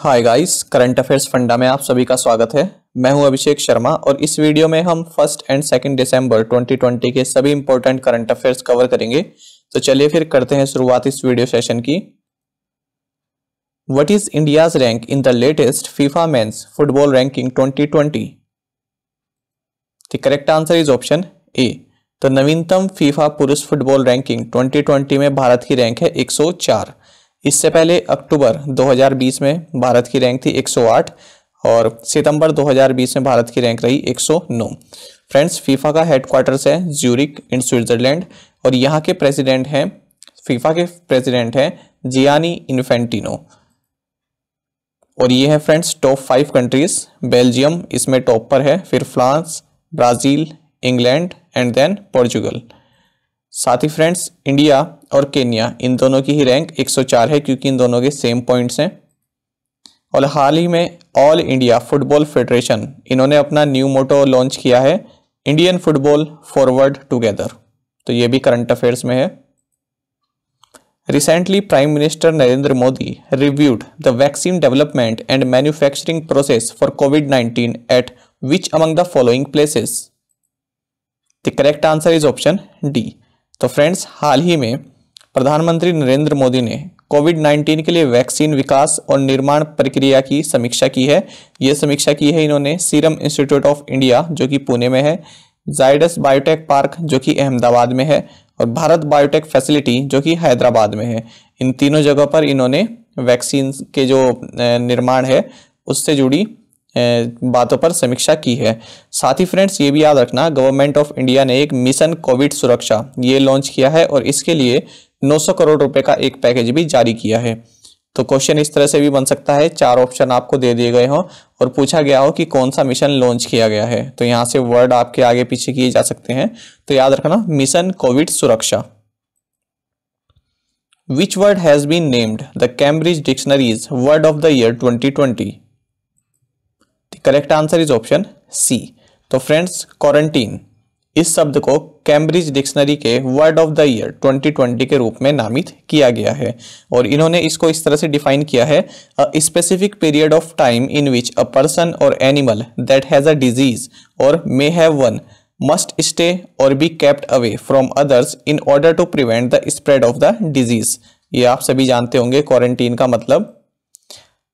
Hi guys current affairs funda में आप सभी का स्वागत है मैं हूं अभिषेक शर्मा और इस वीडियो में हम फर्स्ट एंड सेकंड दिसंबर 2020 के सभी इंपॉर्टेंट करंट अफेयर्स कवर करेंगे तो चलिए फिर करते हैं शुरुआत इस वीडियो सेशन की what is India's rank in the latest FIFA men's football ranking twenty twenty correct answer is option A तो नवीनतम फीफा पुरुष फुटबॉल रैंकिंग ट्वेंटी में भारत की रैंक है एक इससे पहले अक्टूबर 2020 में भारत की रैंक थी 108 और सितंबर 2020 में भारत की रैंक रही 109 फ्रेंड्स फीफा का हेडक्वार्टर्स है ज्यूरिक इन स्विट्जरलैंड और यहाँ के प्रेसिडेंट हैं फीफा के प्रेसिडेंट हैं जियानी इन्फेंटिनो और ये है friends top five countries Belgium इसमें टॉप पर है फिर France Brazil England and then Portugal साथ ही फ्रेंड्स इंडिया और केन्या इन दोनों की ही रैंक 104 है क्योंकि इन दोनों के सेम पॉइंट्स हैं और हाल ही में ऑल इंडिया फुटबॉल फेडरेशन इन्होंने अपना न्यू मोटो लॉन्च किया है इंडियन फुटबॉल फॉरवर्ड टुगेदर तो ये भी करंट अफेयर्स में है recently prime minister Narendra Modi reviewed the vaccine development and manufacturing process for Covid 19 at which among the following places the correct answer is option D तो friends हाल ही में प्रधानमंत्री नरेंद्र मोदी ने कोविड 19 के लिए वैक्सीन विकास और निर्माण प्रक्रिया की समीक्षा की है ये समीक्षा की है इन्होंने सीरम इंस्टीट्यूट ऑफ इंडिया जो कि पुणे में है जायडस बायोटेक पार्क जो कि अहमदाबाद में है और भारत बायोटेक फैसिलिटी जो कि हैदराबाद में है इन तीनों जगह पर इन्होंने वैक्सीन के जो निर्माण है उससे जुड़ी बातों पर समीक्षा की है साथ ही फ्रेंड्स ये भी याद रखना गवर्नमेंट ऑफ इंडिया ने एक मिशन कोविड सुरक्षा ये लॉन्च किया है और इसके लिए 900 करोड़ रुपए का एक पैकेज भी जारी किया है तो क्वेश्चन इस तरह से भी बन सकता है चार ऑप्शन आपको दे दिए गए हों और पूछा गया हो कि कौन सा मिशन लॉन्च किया गया है तो यहाँ से वर्ड आपके आगे पीछे किए जा सकते हैं तो याद रखना मिशन कोविड सुरक्षा which word has been named the Cambridge dictionary's word of the year 2020 correct answer is option C तो फ्रेंड्स क्वारंटीन इस शब्द को कैम्ब्रिज डिक्शनरी के वर्ड ऑफ द ईयर 2020 के रूप में नामित किया गया है और इन्होंने इसको इस तरह से डिफाइन किया है a specific period of time in which a person or animal that has a disease or may have one must stay or be kept away from others in order to prevent the spread of the disease ये आप सभी जानते होंगे quarantine का मतलब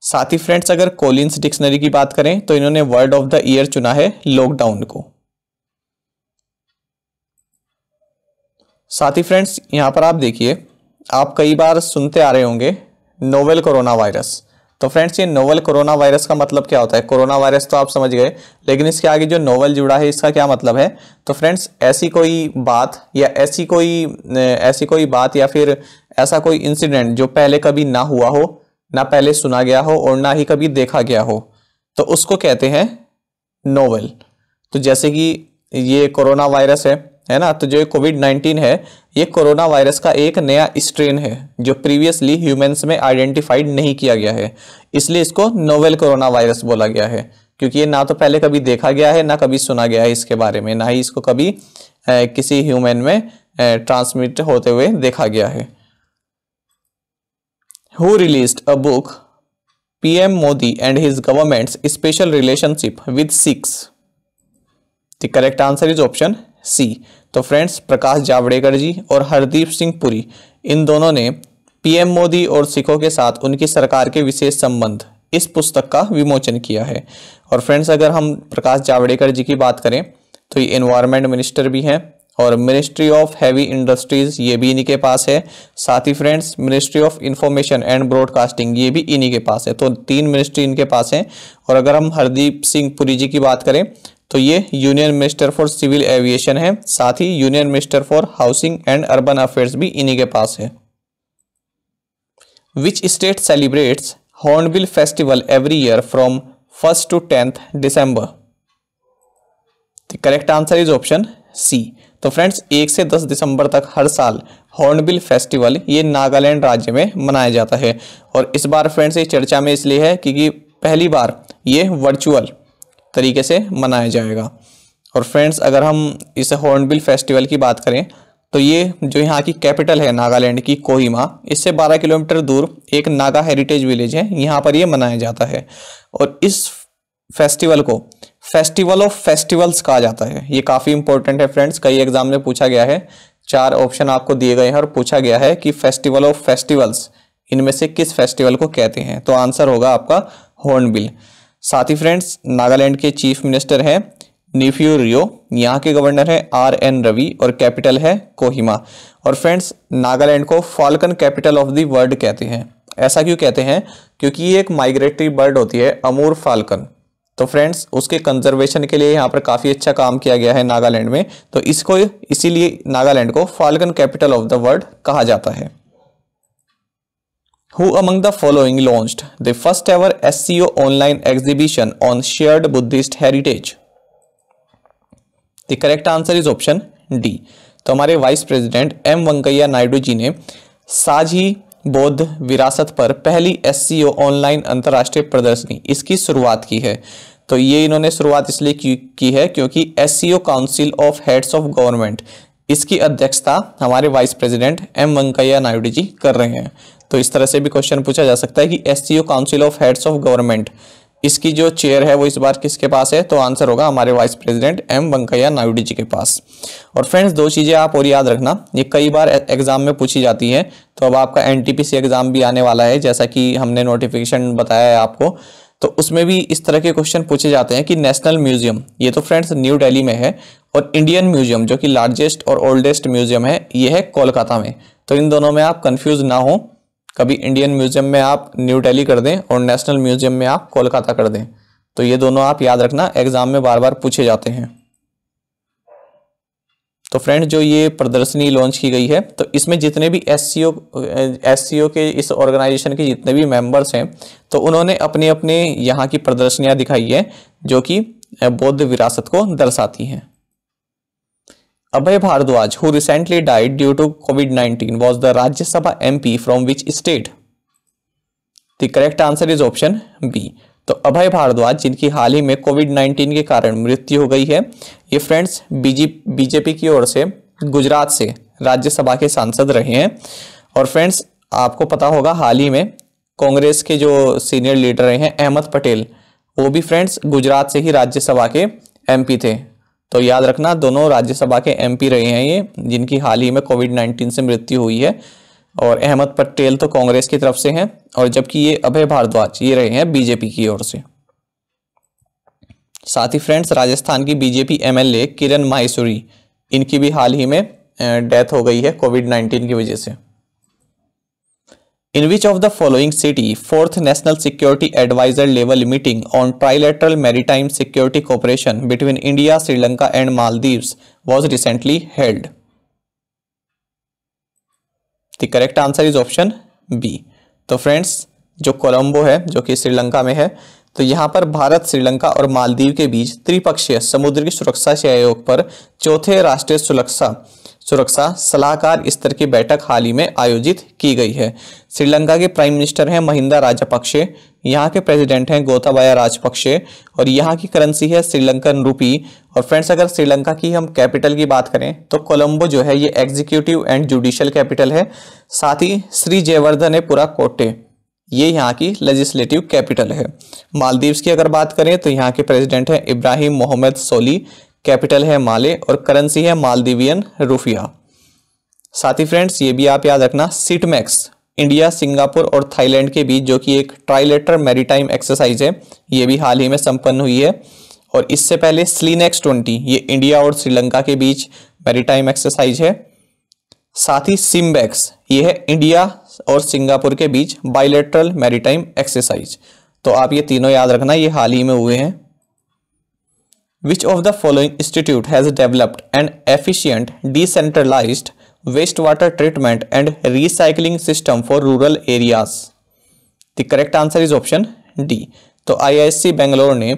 साथ ही friends अगर कोलिन्स डिक्शनरी की बात करें तो इन्होंने वर्ड ऑफ द ईयर चुना है लॉकडाउन को साथ ही फ्रेंड्स यहां पर आप देखिए आप कई बार सुनते आ रहे होंगे नोवेल कोरोना वायरस तो फ्रेंड्स ये नोवल कोरोना वायरस का मतलब क्या होता है कोरोना वायरस तो आप समझ गए लेकिन इसके आगे जो नोवेल जुड़ा है इसका क्या मतलब है तो फ्रेंड्स ऐसी कोई बात या ऐसी कोई ऐसी कोई बात या फिर ऐसा कोई इंसिडेंट जो पहले कभी ना हुआ हो ना पहले सुना गया हो और ना ही कभी देखा गया हो तो उसको कहते हैं नोवेल तो जैसे कि ये कोरोना वायरस है है ना तो जो कोविड नाइन्टीन है ये कोरोना वायरस का एक नया स्ट्रेन है जो प्रीवियसली ह्यूमेंस में आइडेंटिफाइड नहीं किया गया है इसलिए इसको नोवेल कोरोना वायरस बोला गया है क्योंकि ये ना तो पहले कभी देखा गया है ना कभी सुना गया है इसके बारे में ना ही इसको कभी ए, किसी ह्यूमन में ट्रांसमिट होते हुए देखा गया है who released a book PM Modi and his government's special relationship with Sikhs? The correct answer is option सी तो फ्रेंड्स प्रकाश जावड़ेकर जी और हरदीप सिंह पुरी इन दोनों ने पीएम मोदी और सिखों के साथ उनकी सरकार के विशेष संबंध इस पुस्तक का विमोचन किया है और फ्रेंड्स अगर हम प्रकाश जावड़ेकर जी की बात करें तो ये इन्वायरमेंट मिनिस्टर भी हैं और मिनिस्ट्री ऑफ हैवी इंडस्ट्रीज ये भी इन्हीं के पास है साथ ही friends ministry of information and broadcasting ये भी इन्हीं के पास है तो तीन मिनिस्ट्री इनके पास हैं और अगर हम हरदीप सिंह पुरी जी की बात करें तो ये union minister for civil aviation है साथ ही union minister for housing and urban affairs भी इन्हीं के पास है which state celebrates Hornbill festival every year from first to tenth December correct answer is option C तो फ्रेंड्स एक से दस दिसंबर तक हर साल हॉर्नबिल फेस्टिवल ये नागालैंड राज्य में मनाया जाता है और इस बार फ्रेंड्स ये चर्चा में इसलिए है क्योंकि पहली बार ये वर्चुअल तरीके से मनाया जाएगा और फ्रेंड्स अगर हम इस हॉर्नबिल फेस्टिवल की बात करें तो ये जो यहाँ की कैपिटल है नागालैंड की कोहिमा इससे 12 किलोमीटर दूर एक नागा हेरिटेज विलेज है यहाँ पर ये मनाया जाता है और इस फेस्टिवल को फेस्टिवल ऑफ फेस्टिवल्स कहा जाता है ये काफ़ी इंपॉर्टेंट है फ्रेंड्स कई एग्जाम में पूछा गया है चार ऑप्शन आपको दिए गए हैं और पूछा गया है कि फेस्टिवल ऑफ फेस्टिवल्स इनमें से किस फेस्टिवल को कहते हैं तो आंसर होगा आपका हॉर्नबिल साथ ही फ्रेंड्स नागालैंड के चीफ मिनिस्टर हैं निफ्यू रियो यहाँ के गवर्नर हैं आर एन रवि और कैपिटल है कोहिमा और फ्रेंड्स नागालैंड को falcon capital of the world कहते हैं ऐसा क्यों कहते हैं क्योंकि ये एक माइग्रेटरी बर्ड होती है अमूर फाल्कन तो फ्रेंड्स उसके कंजर्वेशन के लिए यहाँ पर काफ़ी अच्छा काम किया गया है नागालैंड में तो इसको इसीलिए नागालैंड को falcon capital of the world कहा जाता है who among the following launched the first ever S online exhibition on shared Buddhist heritage the correct answer is option D तो हमारे vice president M Venkaiah Naidu ji ने साझी बौद्ध विरासत पर पहली एस ऑनलाइन अंतर्राष्ट्रीय प्रदर्शनी इसकी शुरुआत की है तो ये इन्होंने शुरुआत इसलिए की, है क्योंकि S council of heads of government इसकी अध्यक्षता हमारे vice president M Venkaiah Naidu ji कर रहे हैं तो इस तरह से भी क्वेश्चन पूछा जा सकता है कि S council of heads of government इसकी जो चेयर है वो इस बार किसके पास है तो आंसर होगा हमारे vice president M Venkaiah Naidu ji के पास और फ्रेंड्स दो चीज़ें आप और याद रखना ये कई बार एग्जाम में पूछी जाती है तो अब आपका एन एग्जाम भी आने वाला है जैसा कि हमने नोटिफिकेशन बताया है आपको तो उसमें भी इस तरह के क्वेश्चन पूछे जाते हैं कि नेशनल म्यूजियम ये तो फ्रेंड्स न्यू डेली में है और इंडियन म्यूजियम जो कि लार्जेस्ट और ओल्डेस्ट म्यूजियम है ये है कोलकाता में तो इन दोनों में आप कंफ्यूज ना हो कभी इंडियन म्यूजियम में आप न्यू डेली कर दें और नेशनल म्यूजियम में आप कोलकाता कर दें तो ये दोनों आप याद रखना एग्जाम में बार बार पूछे जाते हैं तो फ्रेंड जो ये प्रदर्शनी लॉन्च की गई है तो इसमें जितने भी एस सी के इस ऑर्गेनाइजेशन के जितने भी मेंबर्स हैं तो उन्होंने अपने अपने यहाँ की प्रदर्शनियाँ दिखाई है जो कि बौद्ध विरासत को दर्शाती हैं अभय Bhardwaj who recently died due to Covid 19 was the Rajya Sabha Sabha from from which state? The correct answer is option तो अभय भारद्वाज जिनकी हाल ही में कोविड 19 के कारण मृत्यु हो गई है ये फ्रेंड्स बीजी बीजेपी की ओर से गुजरात से राज्यसभा के सांसद रहे हैं और फ्रेंड्स आपको पता होगा हाल ही में कांग्रेस के जो सीनियर लीडर रहे हैं अहमद पटेल वो भी फ्रेंड्स गुजरात से ही राज्यसभा के एमपी थे तो याद रखना दोनों राज्यसभा के एमपी रहे हैं ये जिनकी हाल ही में कोविड नाइन्टीन से मृत्यु हुई है और अहमद पटेल तो कांग्रेस की तरफ से हैं और जबकि ये अभय भारद्वाज ये रहे हैं बीजेपी की ओर से साथ ही फ्रेंड्स राजस्थान की बीजेपी एमएलए किरण माहेश्वरी इनकी भी हाल ही में डेथ हो गई है कोविड नाइन्टीन की वजह से In which of the following city, 4th National Security Advisor level meeting on trilateral maritime security cooperation between India, Sri Lanka and Maldives was recently held? The correct answer is option B. तो friends, जो कोलंबो है जो कि श्रीलंका में है तो यहाँ पर भारत श्रीलंका और मालदीव के बीच त्रिपक्षीय समुद्र की सुरक्षा सहयोग पर चौथे राष्ट्रीय सुरक्षा सुरक्षा सलाहकार स्तर की बैठक हाल ही में आयोजित की गई है श्रीलंका के प्राइम मिनिस्टर हैं महिंदा राजपक्षे यहाँ के प्रेसिडेंट हैं गोताबाया राजपक्षे और यहाँ की करेंसी है श्रीलंकन रूपी और फ्रेंड्स अगर श्रीलंका की हम कैपिटल की बात करें तो कोलंबो जो है ये एग्जीक्यूटिव एंड जुडिशियल कैपिटल है साथ ही श्री जयवर्धन है पूरा कोटे ये यहाँ की लेजिस्लेटिव कैपिटल है मालदीव्स की अगर बात करें तो यहाँ के प्रेसिडेंट हैं इब्राहिम मोहम्मद सोली कैपिटल है माले और करेंसी है मालदीवियन रूफिया साथ ही फ्रेंड्स ये भी आप याद रखना सिटमैक्स इंडिया सिंगापुर और थाईलैंड के बीच जो कि एक ट्राइलेटर मैरीटाइम एक्सरसाइज है ये भी हाल ही में संपन्न हुई है और इससे पहले स्लीनेक्स ट्वेंटी ये इंडिया और श्रीलंका के बीच मैरीटाइम एक्सरसाइज है साथ ही सिम्बैक्स ये है इंडिया और सिंगापुर के बीच बाइलेटरल मैरीटाइम एक्सरसाइज तो आप ये तीनों याद रखना ये हाल ही में हुए हैं Which of the following institute has developed an efficient decentralized wastewater treatment and recycling system for rural areas? The correct answer is option D. तो आईआईसी बेंगलोर ने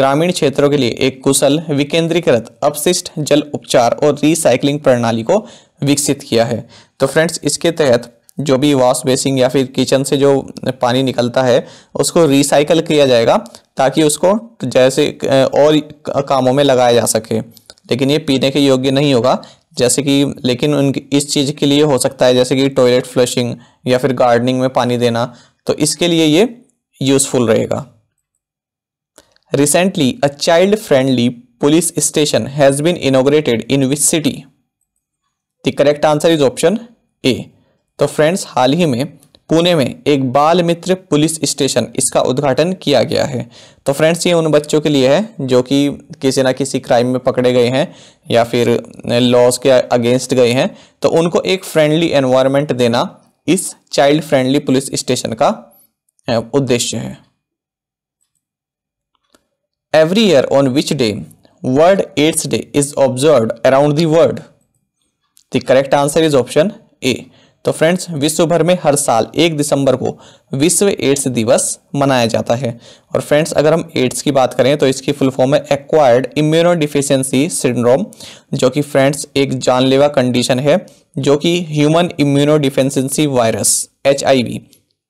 ग्रामीण क्षेत्रों के लिए एक कुशल विकेंद्रीकृत अपशिष्ट जल उपचार और रिसाइकलिंग प्रणाली को विकसित किया है तो फ्रेंड्स इसके तहत जो भी वॉश बेसिंग या फिर किचन से जो पानी निकलता है उसको रिसाइकल किया जाएगा ताकि उसको जैसे और कामों में लगाया जा सके लेकिन ये पीने के योग्य नहीं होगा जैसे कि लेकिन उन इस चीज़ के लिए हो सकता है जैसे कि टॉयलेट फ्लशिंग या फिर गार्डनिंग में पानी देना तो इसके लिए ये यूज़फुल रहेगा recently a child friendly police station has been inaugurated in which city the correct answer is option A तो फ्रेंड्स हाल ही में पुणे में एक बाल मित्र पुलिस स्टेशन इसका उद्घाटन किया गया है तो फ्रेंड्स ये उन बच्चों के लिए है जो कि किसी ना किसी क्राइम में पकड़े गए हैं या फिर लॉस के अगेंस्ट गए हैं तो उनको एक फ्रेंडली एनवायरमेंट देना इस चाइल्ड फ्रेंडली पुलिस स्टेशन का उद्देश्य है every year on which day world AIDS day is observe around world the correct answer is option A तो फ्रेंड्स विश्व भर में हर साल एक दिसंबर को विश्व एड्स दिवस मनाया जाता है और फ्रेंड्स अगर हम एड्स की बात करें तो इसकी फुल फॉर्म है एक्वायर्ड इम्यूनो डिफिशियंसी सिंड्रोम जो कि फ्रेंड्स एक जानलेवा कंडीशन है जो कि human immunodeficiency virus H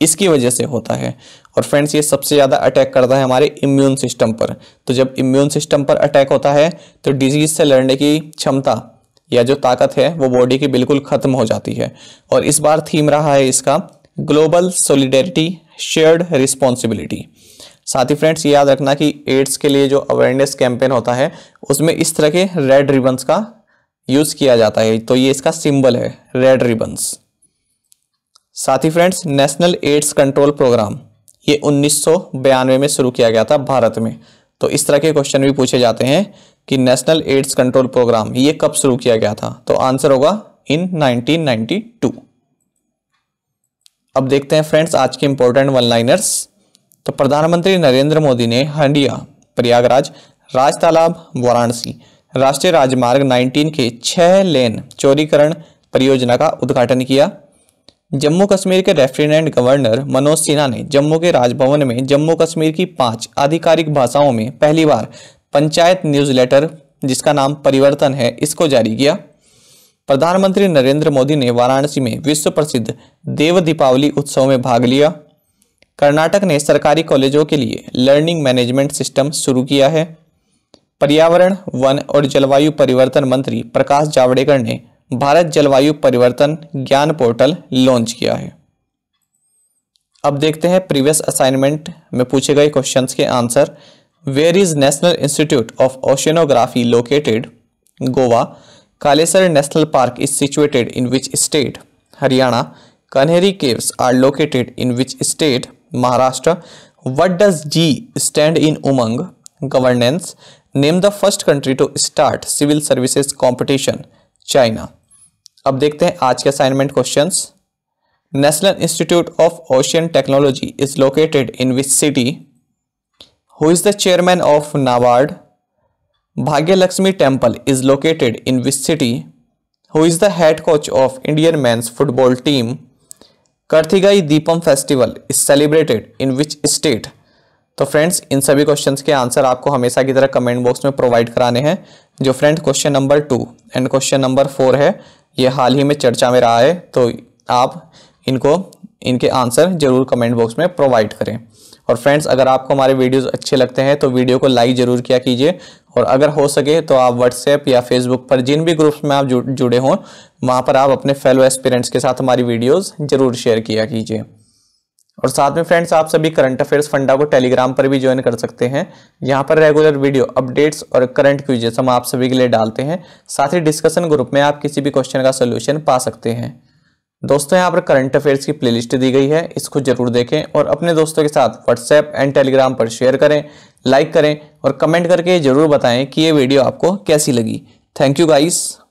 इसकी वजह से होता है और फ्रेंड्स ये सबसे ज़्यादा अटैक करता है हमारे इम्यून सिस्टम पर तो जब इम्यून सिस्टम पर अटैक होता है तो डिजीज से लड़ने की क्षमता या जो ताकत है वो बॉडी की बिल्कुल ख़त्म हो जाती है और इस बार थीम रहा है इसका ग्लोबल सोलिडेरिटी शेयर्ड रिस्पॉन्सिबिलिटी साथ ही फ्रेंड्स ये याद रखना कि एड्स के लिए जो अवेयरनेस कैंपेन होता है उसमें इस तरह के रेड रिबन्स का यूज़ किया जाता है तो ये इसका सिंबल है रेड रिबन्स साथ ही friends national AIDS control programme ये उन्नीस में शुरू किया गया था भारत में तो इस तरह के क्वेश्चन भी पूछे जाते हैं कि नेशनल एड्स कंट्रोल प्रोग्राम ये कब शुरू किया गया था तो आंसर होगा इन 1992 अब देखते हैं फ्रेंड्स आज के इंपॉर्टेंट वन लाइनर्स तो प्रधानमंत्री नरेंद्र मोदी ने हंडिया प्रयागराज राज तालाब वाराणसी राष्ट्रीय राजमार्ग 19 के छह लेन चोरीकरण परियोजना का उद्घाटन किया जम्मू कश्मीर के लेफ्टिनेंट गवर्नर मनोज सिन्हा ने जम्मू के राजभवन में जम्मू कश्मीर की पांच आधिकारिक भाषाओं में पहली बार पंचायत न्यूज़लेटर जिसका नाम परिवर्तन है इसको जारी किया प्रधानमंत्री नरेंद्र मोदी ने वाराणसी में विश्व प्रसिद्ध देव दीपावली उत्सव में भाग लिया कर्नाटक ने सरकारी कॉलेजों के लिए लर्निंग मैनेजमेंट सिस्टम शुरू किया है पर्यावरण वन और जलवायु परिवर्तन मंत्री प्रकाश जावड़ेकर ने भारत जलवायु परिवर्तन ज्ञान पोर्टल लॉन्च किया है अब देखते हैं प्रीवियस असाइनमेंट में पूछे गए क्वेश्चन के answer where is national institute of oceanography located Goa Kalesar national park is situated in which state Haryana Kanheri caves are located in which state Maharashtra what does G stand in Umang governance name the first country to start civil services competition China अब देखते हैं आज के assignment questions national institute of ocean technology is located in which city who is the chairman of NABARD Bhagyalakshmi temple is located in which city who is the head coach of Indian men's football team Karthigai Deepam festival is celebrated in which state तो friends इन सभी questions के answer आपको हमेशा की तरह comment box में provide कराने हैं जो friend question number two and question number four है ये हाल ही में चर्चा में रहा है तो आप इनको इनके आंसर जरूर कमेंट बॉक्स में प्रोवाइड करें और फ्रेंड्स अगर आपको हमारे वीडियोस अच्छे लगते हैं तो वीडियो को लाइक ज़रूर किया कीजिए और अगर हो सके तो आप व्हाट्सएप या फेसबुक पर जिन भी ग्रुप्स में आप जुड़े हों वहाँ पर आप अपने फेलो एस्पिरेंट्स के साथ हमारी वीडियोज़ ज़रूर शेयर किया कीजिए और साथ में फ्रेंड्स आप सभी करंट अफेयर्स फंडा को टेलीग्राम पर भी ज्वाइन कर सकते हैं यहाँ पर रेगुलर वीडियो अपडेट्स और करंट क्यूजेस हम आप सभी के लिए डालते हैं साथ ही डिस्कशन ग्रुप में आप किसी भी क्वेश्चन का सोल्यूशन पा सकते हैं दोस्तों यहाँ पर करंट अफेयर्स की प्लेलिस्ट दी गई है इसको जरूर देखें और अपने दोस्तों के साथ व्हाट्सएप एंड टेलीग्राम पर शेयर करें लाइक करें और कमेंट करके जरूर बताएं कि ये वीडियो आपको कैसी लगी थैंक यू गाइस